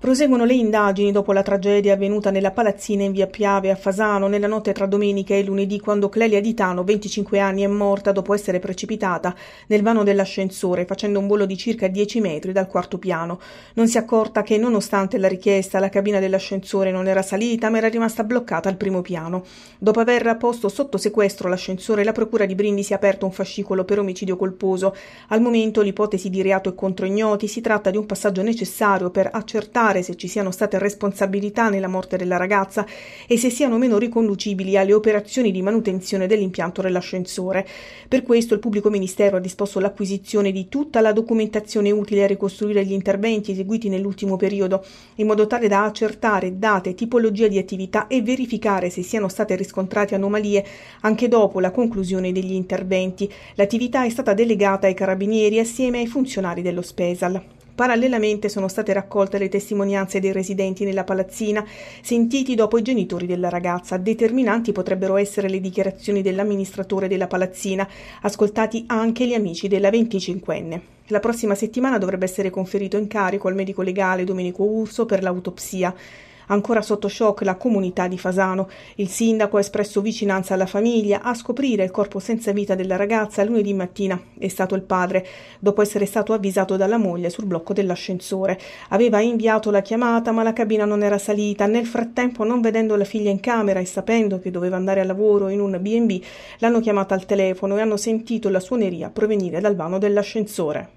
Proseguono le indagini dopo la tragedia avvenuta nella palazzina in via Piave a Fasano nella notte tra domenica e lunedì quando Clelia Ditano, 25 anni, è morta dopo essere precipitata nel vano dell'ascensore facendo un volo di circa 10 metri dal quarto piano. Non si è accorta che nonostante la richiesta la cabina dell'ascensore non era salita ma era rimasta bloccata al primo piano. Dopo aver posto sotto sequestro l'ascensore la procura di Brindisi ha aperto un fascicolo per omicidio colposo. Al momento l'ipotesi di reato è contro ignoti, si tratta di un passaggio necessario per accertare accertare se ci siano state responsabilità nella morte della ragazza e se siano meno riconducibili alle operazioni di manutenzione dell'impianto dell'ascensore. Per questo il pubblico ministero ha disposto l'acquisizione di tutta la documentazione utile a ricostruire gli interventi eseguiti nell'ultimo periodo, in modo tale da accertare date, tipologia di attività e verificare se siano state riscontrate anomalie anche dopo la conclusione degli interventi. L'attività è stata delegata ai carabinieri assieme ai funzionari dello Spesal. Parallelamente sono state raccolte le testimonianze dei residenti nella palazzina, sentiti dopo i genitori della ragazza. Determinanti potrebbero essere le dichiarazioni dell'amministratore della palazzina, ascoltati anche gli amici della 25enne. La prossima settimana dovrebbe essere conferito incarico al medico legale Domenico Urso per l'autopsia. Ancora sotto shock la comunità di Fasano. Il sindaco ha espresso vicinanza alla famiglia. A scoprire il corpo senza vita della ragazza lunedì mattina è stato il padre, dopo essere stato avvisato dalla moglie sul blocco dell'ascensore. Aveva inviato la chiamata, ma la cabina non era salita. Nel frattempo, non vedendo la figlia in camera e sapendo che doveva andare a lavoro in un B&B, l'hanno chiamata al telefono e hanno sentito la suoneria provenire dal vano dell'ascensore.